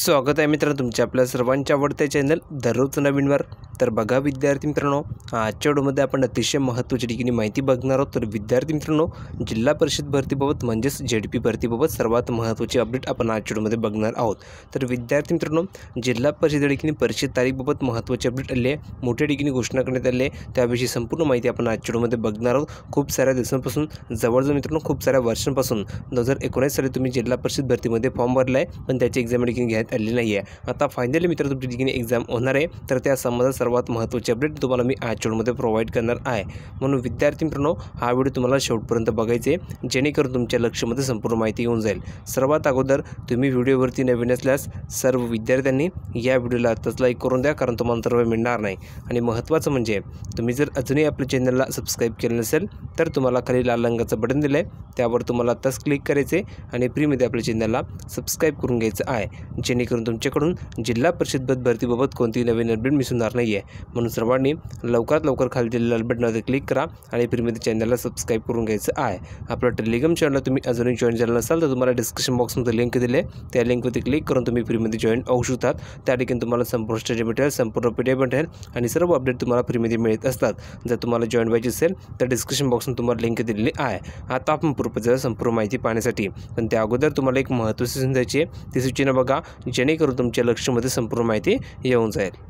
स्वागत आहे मित्रांनो तुमच्या आपल्या सर्वांच्या आवडत्या चॅनल दररोज नवीनवर तर बघा विद्यार्थी मित्रांनो आजच्या व्हिडिओमध्ये आपण अतिशय महत्त्वाच्या ठिकाणी माहिती बघणार आहोत तर विद्यार्थी मित्रांनो जिल्हा परिषद भरतीबाबत म्हणजेच जेड पी भरतीबाबत सर्वात महत्त्वाची अपडेट आपण आजच्या व्हिडिओमध्ये बघणार आहोत तर विद्यार्थी मित्रांनो जिल्हा परिषद ठिकाणी परिषद तारीखबाबत महत्त्वाची अपडेट आले आहे मोठ्या ठिकाणी घोषणा करण्यात आली आहे त्याविषयी संपूर्ण माहिती आपण आजच्या व्हिडिओमध्ये बघणार आहोत खूप साऱ्या दिवसांपासून जवळजवळ मित्रांनो खूप साऱ्या वर्षांपासून दोन हजार एकोणीस साली तुम्ही जिल्हा परिषद भरतीमध्ये फॉर्म भरला आहे पण त्याची एक्झाम घ्या देण्यात आलेली नाही आहे आता फायनली मित्र तुमची जी एक्झाम होणार आहे तर त्या संबंधात सर्वात महत्त्वाचे अपडेट तुम्हाला मी आज प्रोव्हाइड करणार आहे म्हणून विद्यार्थी मित्रांनो हा व्हिडिओ तुम्हाला शेवटपर्यंत बघायचे जेणेकरून तुमच्या लक्षमध्ये संपूर्ण माहिती येऊन जाईल सर्वात अगोदर तुम्ही व्हिडिओवरती नवीन असल्यास सर्व विद्यार्थ्यांनी या व्हिडिओला आत्ताच लाईक करून द्या कारण तुम्हाला सर्व मिळणार नाही आणि महत्त्वाचं म्हणजे तुम्ही जर अजूनही आपल्या चॅनलला सबस्क्राईब केलं नसेल तर तुम्हाला खाली लाल रंगाचं बटन दिलं आहे त्यावर तुम्हाला तस क्लिक करायचे आणि फ्रीमध्ये आपल्या चॅनलला सबस्क्राईब करून घ्यायचं आहे जेणेकरून तुमच्याकडून जिल्हा परिषद पद भरतीबाबत कोणतीही नवीन अपडेट मिस नाही आहे म्हणून सर्वांनी लवकरात लवकर खाली दिलेल्या अलबटनावर क्लिक करा आणि फ्रीमध्ये चॅनलला सबस्क्राईब करून घ्यायचं आहे आपलं टेलिग्राम चॅनलला तुम्ही अजूनही जॉईन झालं नसाल तर तुम्हाला डिस्क्रिप्शन बॉक्समध्ये लिंक दिले त्या लिंकवरती क्लिक करून तुम्ही फ्रीमध्ये जॉईन होऊ शकतात त्या ठिकाणी तुम्हाला संपूर्ण स्टडी मटेरियल संपूर्ण पी भेटेल आणि सर्व अपडेट तुम्हाला फ्रीमध्ये मिळत असतात जर तुम्हाला जॉईन व्हायची असेल तर डिस्क्रिप्शन बॉक्समध्ये तुम्हाला लिंक दिलेली आहे आता आपण पूर्वजाला संपूर्ण माहिती पाहण्यासाठी पण त्या अगोदर तुम्हाला एक महत्त्वाची सूचना द्यायची आहे ती सूचना बघा जेणेकरून तुमच्या लक्षमध्ये संपूर्ण माहिती येऊन जाईल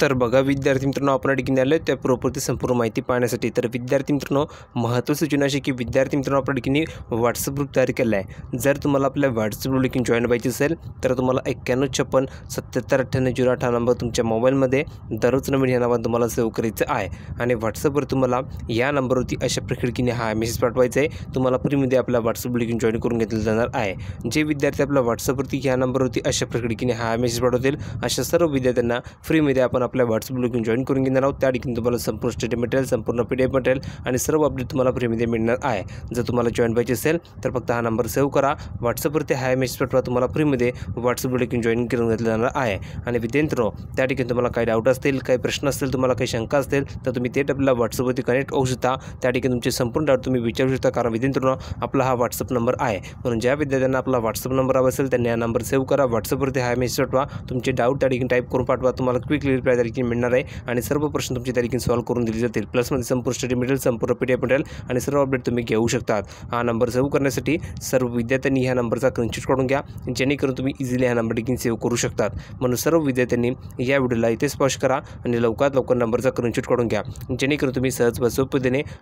तर बघा विद्यार्थी मित्रांनो आपण ठिकाणी आलो त्या प्रोपरची संपूर्ण माहिती पाहण्यासाठी तर विद्यार्थी मित्रांनो महत्त्वाची सूचना अशी की विद्यार्थी मित्रांनो आपण ठिकाणी व्हॉट्सअप ग्रुप तयार केला आहे जर तुम्हाला आपल्या व्हॉट्सअप ग्रुप लिंक जॉईन व्हायची असेल तर तुम्हाला एक्क्याण्णव छप्पन सत्याहत्तर अठ्ठ्याण्णव झिरो आठ हा नंबर तुमच्या मोबाईलमध्ये दररोज नवीन या नावात तुम्हाला सेव्ह करायचं आहे आणि व्हॉट्सअपवर तुम्हाला या नंबरवरती अशा प्रक्रियेने हा मेसेज पाठवायचा आहे तुम्हाला फ्रीमध्ये आपल्या व्हॉट्सअप लिंक जॉईन करून घेतलं जाणार आहे जे विद्यार्थी आपल्या व्हॉट्सअपवरती या नंबरवरती अशा प्रक्रियेने हा मेसेज पाठवतील अशा सर्व विद्यार्थ्यांना फ्रीमध्ये आपण आपल्या व्हॉट्सअप लिंक जॉईन करून घेणार आहोत त्या ठिकाणी तुम्हाला संपूर्ण स्टडी मटेरियल संपूर्ण पी डी एफ मटेरियल आणि सर्व अपडेट तुम्हाला फ्रीमध्ये मिळणार आहे जर तुम्हाला जॉईन पाहिजे असेल तर फक्त हा नंबर सेव्ह करा व्हॉट्सअपवरती हाय मेसेज पाठवा तुम्हाला फ्रीमध्ये व्हॉट्सअप लिंक जॉईन करून घेतलं जाणार आहे आणि विद्यार्थी त्या ठिकाणी तुम्हाला काही डाऊट असतील काही प्रश्न असतील तुम्हाला काही शंका असतील तर तुम्ही ते आपल्याला व्हॉट्सअपवरती कनेक्ट होऊ शकता त्या ठिकाणी तुमचे संपूर्ण डाऊट तुम्ही विचारू शकता कारण विद्यार्थी आपला हा व्हॉट्सअप नंबर आहे म्हणून ज्या विद्यार्थ्यांना आपला व्हॉट्सअप नंबर हवा असेल त्यांनी हा नंबर सेव्ह करा व्हॉट्सअपवरती हाय मेसेज पाठवा तुमचे डाऊट त्या ठिकाणी टाईप करून पाठवा तुम्हाला क्विकली रिप्लाय बारा मिळणार आहे आणि सर्व प्रश्न तुमच्या तारखे सॉल्व करून दिले जातील प्लसमध्ये संपूर्ण स्टडी मिळेल संपूर्ण पीडीएफ मिळेल आणि सर्व अपडेट तुम्ही घेऊ शकता हा नंबर सेव्ह करण्यासाठी सर्व विद्यार्थ्यांनी ह्या नंबरचा स्क्रीनशॉट काढून घ्या जेणेकरून तुम्ही इझिली हा नंबर देखील सेव्ह करू शकतात म्हणून सर्व विद्यार्थ्यांनी या व्हिडिओला इथे स्पर्श करा आणि लवकरात लवकर नंबरचा स्क्रीनशॉट काढून घ्या जेणेकरून तुम्ही सहज व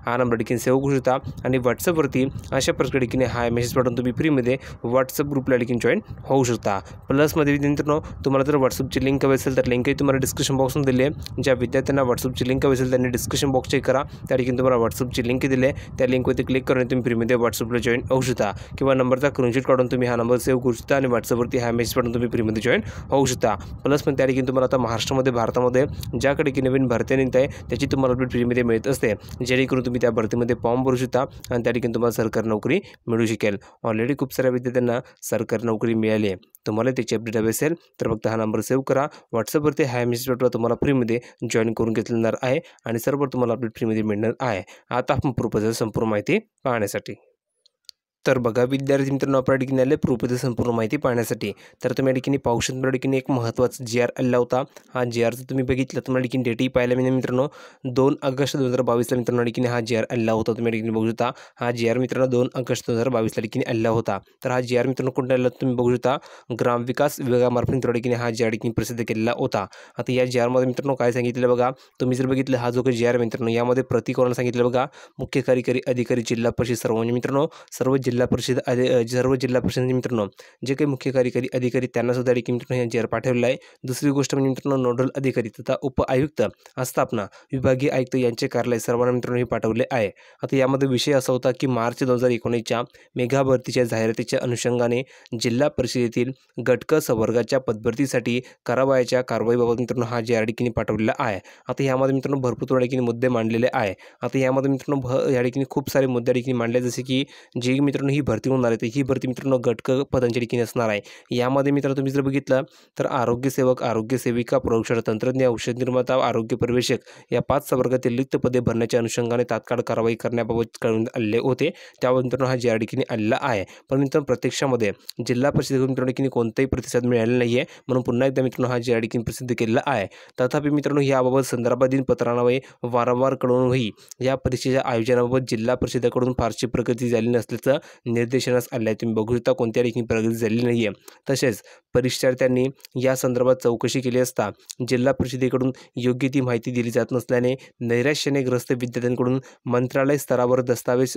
हा नंबर देखील सेव्ह करू शकता आणि व्हॉट्सअपवरती अशा प्रकारे हा मेसेज पाठवून तुम्ही फ्रीमध्ये व्हॉट्सअप ग्रुपला देखील जॉईन होऊ शकता प्लसमध्ये विद्यार्थ्यांनो तुम्हाला जर व्हॉट्सअपची लिंक हवी असेल तर लिंकही तुम्हाला डिस्क्रिप्शन बॉक्समध्ये दिले ज्या विद्यार्थ्यांना व्हॉट्सअपची लिंक हवी असेल त्यांनी डिस्क्रिप्शन बॉक्स चेक करा त्या ठिकाणी तुम्हाला व्हॉट्सअपची लिंक दिले त्या लिंकवरती क्लिक करून तुम्ही फ्रीमध्ये व्हॉट्सअपला जॉईन होऊ शकता किंवा नंबरचा स्क्रीनशॉट काढून तुम्ही हा नंबर सेव्ह करू शकता आणि व्हॉट्सअपवरती हा मेसेज पाठवून तुम्ही फ्रीमध्ये जॉईन होऊ शकता प्लस पण त्या ठिकाणी तुम्हाला आता महाराष्ट्रामध्ये भारतामध्ये ज्याकडे की नवीन भरती निघत आहे त्याची तुम्हाला अपडेट फ्रीमध्ये मिळत असते जेणेकरून तुम्ही त्या भरतीमध्ये फॉर्म भरू शकता आणि त्या ठिकाणी तुम्हाला सरकारी नोकरी मिळू शकेल ऑलरेडी खूप साऱ्या विद्यार्थ्यांना सरकारी नोकरी मिळाली आहे तुम्हाला त्याची अपडेट हवी असेल तर फक्त हा नंबर सेव्ह करा व्हॉट्सअपवरती हा मेसेज पाठवा तुम्हाला फ्रीमध्ये जॉईन करून घेतलं आहे आणि सर्व तुम्हाला अपडेट फ्रीमध्ये मिळणार आहे आता आपण प्रोपोजल संपूर्ण माहिती पाहण्यासाठी तर बघा विद्यार्थी मित्रांनो आपल्या ठिकाणी संपूर्ण माहिती पाहण्यासाठी तर तुम्ही या ठिकाणी पाहू शकता ठिकाणी एक महत्त्वाचा जी आर आलेला होता हा जी आरचा तुम्ही बघितलं तुम्हाला ठिकाणी डेटही पाहिला मी मित्रांनो दोन ऑगस्ट दोन हजार बावीसला मित्रांनो ठिकाणी हा जी आर आलेला होता तुम्ही ठिकाणी बघू शकता हा जी आर मित्रांनो दोन ऑगस्ट दोन हजार बावीसला ठिकाणी आलेला होता तर हा जी आर मित्रांनो कोणत्या आला तुम्ही बघू शकता ग्रामविकास विभागामार्फत मित्रांनो ठिकाणी हा जी आर ठिकाणी प्रसिद्ध केलेला होता आता या जी आरमध्ये मित्रांनो काय सांगितलं बघा तुम्ही जर बघितलं हा जो काही जी आर मित्रांनो यामध्ये प्रतिकोणाला सांगितलं बघा मुख्य कार्यकारी अधिकारी जिल्हा परिषद सर्व म्हणजे मित्रांनो सर्व जिल्हा जिल्हा परिषद सर्व जिल्हा परिषदांचे मित्रांनो जे काही मुख्य कार्यकारी अधिकारी त्यांनासुद्धा देखील मित्रांनो या जाहीर पाठवलेला आहे दुसरी गोष्ट म्हणजे मित्रांनो नोडल अधिकारी तथा उप आयुक्त आस्थापना विभागीय आयुक्त यांचे कार्यालय सर्वांना मित्रांनो हे पाठवले आहे आता यामध्ये विषय असा होता की मार्च दोन हजार एकोणीसच्या मेघा भरतीच्या जाहिरातीच्या अनुषंगाने जिल्हा परिषदेतील गटक सवर्गाच्या पदभरतीसाठी करावयाच्या कारवाईबाबत मित्रांनो हा जे आर पाठवलेला आहे आता यामध्ये मित्रांनो भरपूर मुद्दे मांडलेले आहे आता यामध्ये मित्रांनो भ या ठिकाणी खूप सारे मुद्दे ठिकाणी मांडले जसे की जे मित्रांनो मित्रांनो ही भरती होणार आहे ही भरती मित्रांनो गटक पदांच्या ठिकाणी असणार आहे यामध्ये मित्रांनो तुम्ही जर बघितलं तर आरोग्यसेवक आरोग्यसेविका प्रयोगशाळा तंत्रज्ञ औषध निर्माता आरोग्य प्रवेशक या पाच संवर्गातील रिक्त पदे भरण्याच्या अनुषंगाने तात्काळ कारवाई करण्याबाबत कळून आले होते त्यावर मित्रांनो हा ज्या ठिकाणी आलेला आहे पण मित्रांनो प्रत्यक्षामध्ये जिल्हा परिषद मित्रांनो ठिकाणी कोणताही प्रतिसाद मिळाला नाही आहे म्हणून पुन्हा एकदा मित्रांनो हा ज्या ठिकाणी प्रसिद्ध केलेला आहे तथापि मित्रांनो याबाबत संदर्भाधीन पत्रांनावे वारंवार कळूनही या परीक्षेच्या आयोजनाबाबत जिल्हा परिषदेकडून फारशी प्रगती झाली नसल्याचं निर्देशनास आल्या तुम्ही बघू शकता कोणत्या लेखी प्रगती झाली नाही आहे तसेच परीक्षार्थ्यांनी त्यांनी या संदर्भात चौकशी केली असता जिल्हा परिषदेकडून योग्य ती माहिती दिली जात नसल्याने नैराश्याने ग्रस्त विद्यार्थ्यांकडून मंत्रालय स्तरावर दस्तावेज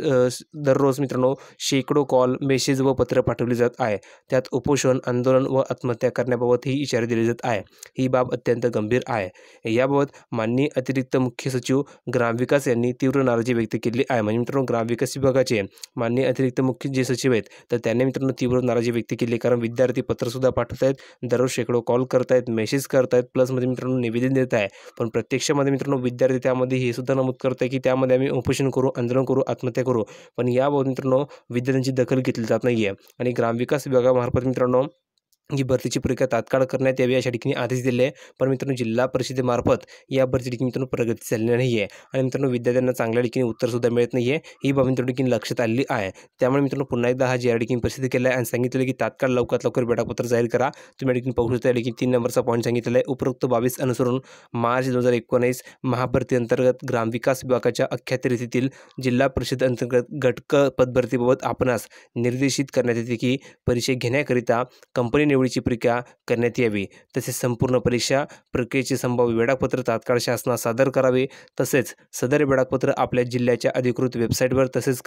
दररोज मित्रांनो शेकडो कॉल मेसेज व पत्र पाठवली जात आहे त्यात उपोषण आंदोलन व आत्महत्या करण्याबाबतही इशारे दिले जात आहे ही बाब अत्यंत गंभीर आहे याबाबत माननीय अतिरिक्त मुख्य सचिव ग्रामविकास यांनी तीव्र नाराजी व्यक्त केली आहे म्हणजे मित्रांनो ग्रामविकास विभागाचे माननीय अतिरिक्त मुख्य जे सचिव आहेत तर त्यांनी मित्रांनो तीव्र नाराजी व्यक्त केली कारण विद्यार्थी पत्रसुद्धा पाठ पाठवतायत दररोज शेकडो कॉल करतायत मेसेज करतायत प्लसमध्ये मित्रांनो निवेदन देत आहे पण प्रत्यक्षामध्ये मित्रांनो विद्यार्थी त्यामध्ये हे सुद्धा नमूद करत आहे की त्यामध्ये आम्ही उपोषण करू आंदोलन करू आत्महत्या करू पण याबाबत मित्रांनो विद्यार्थ्यांची दखल घेतली जात नाही आहे आणि ग्रामविकास विभागामार्फत मित्रांनो जी भरतीची प्रक्रिया तात्काळ करण्यात यावी अशा ठिकाणी आदेश दिले पण मित्रांनो जिल्हा परिषदेमार्फत या भरती ठिकाणी मित्रांनो प्रगती झालेली नाही आहे आणि मित्रांनो विद्यार्थ्यांना चांगल्या ठिकाणी उत्तरसुद्धा मिळत नाही आहे ही बाब मित्रांनो ठिकाणी लक्षात आली आहे त्यामुळे मित्रांनो पुन्हा एकदा हा जे या ठिकाणी प्रसिद्ध केला आहे आणि सांगितलं की तात्काळ लवकरात लवकर बेटापत्र जाहीर करा तुम्ही या ठिकाणी पाहू शकता तीन नंबरचा पॉईंट सांगितलेला आहे उपरोक्त बावीस अनुसरून मार्च दोन हजार एकोणीस महाभरती अंतर्गत ग्रामविकास विभागाच्या अख्यातरितीतील जिल्हा परिषद अंतर्गत घटक पदभरतीबाबत आपणास निर्देशित करण्यात येते की परीक्षा घेण्याकरिता कंपनी निवडीची प्रक्रिया करण्यात यावी तसेच संपूर्ण परीक्षा प्रक्रियेचे संभाव्य वेळापत्र तात्काळ शासनास सादर करावे तसेच सदर वेळापत्र आपल्या जिल्ह्याच्या अधिकृत वेबसाईटवर तसेच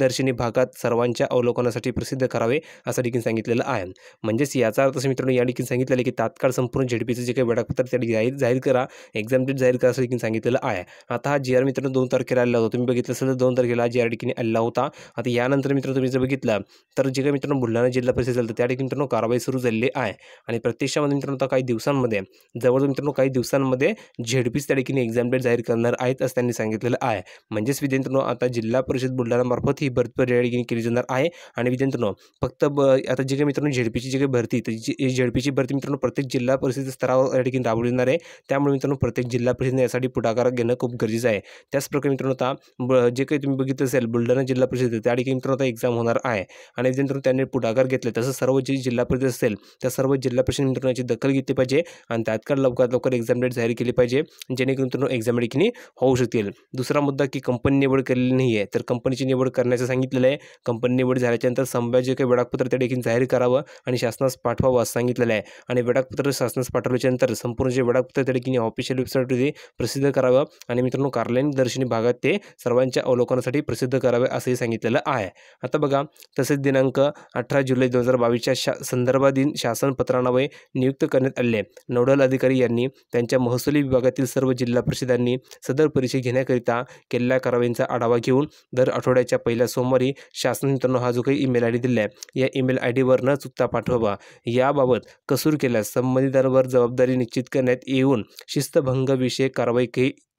दर्शनी भागात सर्वांच्या अवलोकनासाठी प्रसिद्ध करावे असं देखील सांगितलेलं आहे म्हणजेच याचा अर्थ मित्रांनो या देखील सांगितलेलं की तात्काळ संपूर्ण झेडपीचं जे काही वेळापत्र त्या जाहीर जाहीर करा एक्झाम डेट जाहीर करा असं देखील सांगितलेलं आहे आता हा जी आर मित्रांनो दोन तारखेला आलेला होता तुम्ही बघितलं असेल दोन तारखेला जी आर ठिकाणी आला होता आता यानंतर मित्रांनो तुम्ही जर बघितलं तर जे काही मित्रांनो बुलढाणा जिल्हा परिषद झालं त्या ठिकाणी मित्रांनो कारवाई सुरू सुरू झालेले आहे आणि प्रत्यक्षामध्ये म्हणजे मित्रांनो काही दिवसांमध्ये जवळजवळ मित्रांनो काही दिवसांमध्ये झेडपीच्या त्या ठिकाणी एक्झाम डेट जाहीर करणार आहेत असं त्यांनी सांगितलेलं आहे म्हणजेच विद्यार्थ्यांनो आता जिल्हा परिषद बुलढाणामार्फत ही भरती या ठिकाणी केली जाणार आहे आणि विद्यार्थ्यांनो फक्त आता जे काही मित्रांनो झेडपीची जी काही भरती तर झेडपीची भरती मित्रांनो प्रत्येक जिल्हा परिषद स्तरावर या ठिकाणी राबवली जाणार आहे त्यामुळे मित्रांनो प्रत्येक जिल्हा परिषदेने यासाठी पुढाकार घेणं खूप गरजेचं आहे त्याचप्रकारे मित्रांनो आता जे काही तुम्ही बघितलं असेल बुलढाणा जिल्हा परिषद त्या ठिकाणी मित्रांनो आता एक्झाम होणार आहे आणि विद्यार्थ्यांनो त्यांनी पुढाकार घेतले तसं सर्व जे जिल्हा परिषद असेल असेल तर सर्व जिल्हा प्रशासन मित्रांची दखल घेतली पाहिजे आणि तात्काळ लवकरात लवकर एक्झाम डेट जाहीर केली पाहिजे जेणेकरून मित्रांनो एक्झाम डेट होऊ शकतील दुसरा मुद्दा की कंपनी निवड केलेली नाही आहे तर कंपनीची निवड करण्याचं सांगितलेलं आहे कंपनी निवड झाल्याच्यानंतर संभाव्य काही वेळापत्र ते देखील जाहीर करावं आणि शासनास पाठवावं असं सांगितलेलं आहे आणि वेळापत्र शासनास पाठवल्याच्यानंतर संपूर्ण जे वेळापत्र त्या ठिकाणी ऑफिशियल वेबसाईटवरती प्रसिद्ध करावं आणि मित्रांनो कार्यालयीन दर्शनी भागात ते सर्वांच्या अवलोकनासाठी प्रसिद्ध करावे असंही सांगितलेलं आहे आता बघा तसेच दिनांक अठरा जुलै दोन हजार बावीसच्या शा संदर्भात अधीन शासन नियुक्त करण्यात आले नोडल अधिकारी यांनी त्यांच्या महसुली विभागातील सर्व जिल्हा परिषदांनी सदर परिषद घेण्याकरिता केलेल्या कारवाईंचा आढावा घेऊन दर आठवड्याच्या पहिल्या सोमवारी शासन यंत्रणा हा जो काही ईमेल आय डी या ईमेल आय डीवर न चुकता पाठवावा याबाबत कसूर केल्यास संबंधितांवर जबाबदारी निश्चित करण्यात येऊन शिस्तभंग विषयक कारवाई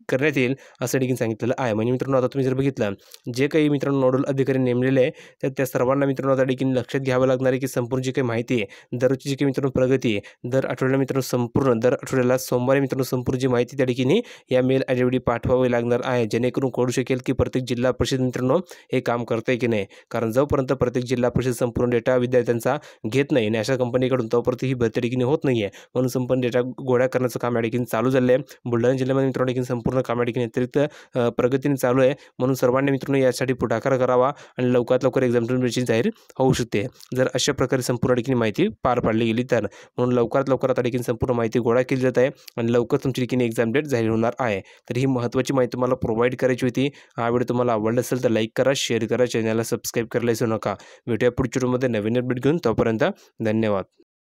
करण्यात येईल असं देखील सांगितलेलं आहे म्हणजे मित्रांनो आता तुम्ही जर बघितलं जे काही मित्रांनो नोडल अधिकारी नेमलेले आहे तर त्या सर्वांना मित्रांनो आता देखील लक्षात घ्यावं लागणार आहे की संपूर्ण जी काही माहिती आहे दररोजची जी काही मित्रांनो प्रगती दर आठवड्याला मित्रांनो संपूर्ण दर आठवड्याला सोमवारी मित्रांनो संपूर्ण जी माहिती त्या ठिकाणी या मेल डी पाठवावी लागणार आहे जेणेकरून कळू शकेल की प्रत्येक जिल्हा परिषद मित्रांनो हे काम आहे की नाही कारण जोपर्यंत प्रत्येक जिल्हा परिषद संपूर्ण डेटा विद्यार्थ्यांचा घेत नाही आणि अशा कंपनीकडून तोपर्यंत ही भरती ठिकाणी होत नाही आहे म्हणून संपूर्ण डेटा गोळा करण्याचं काम या ठिकाणी चालू झालं आहे बुलढाणा जिल्ह्यामध्ये मित्रांनो संपूर्ण मित्रांनो कामाटिकीने अतिरिक्त प्रगतीने चालू आहे म्हणून सर्वांनी मित्रांनो यासाठी पुढाकार करावा आणि लवकरात लवकर एक्झाम टर्मिनेशन जाहीर होऊ शकते जर अशा प्रकारे संपूर्ण ठिकाणी माहिती पार पाडली गेली तर म्हणून लवकरात लवकर आता ठिकाणी संपूर्ण माहिती गोळा केली जात आहे आणि लवकर तुमची ठिकाणी एक्झाम डेट जाहीर होणार आहे तर ही महत्त्वाची माहिती तुम्हाला प्रोव्हाइड करायची होती हा व्हिडिओ तुम्हाला आवडला असेल तर लाईक करा शेअर करा चॅनलला सबस्क्राईब करायला असू नका व्हिडिओ पुढच्या व्हिडिओमध्ये नवीन अपडेट घेऊन तोपर्यंत धन्यवाद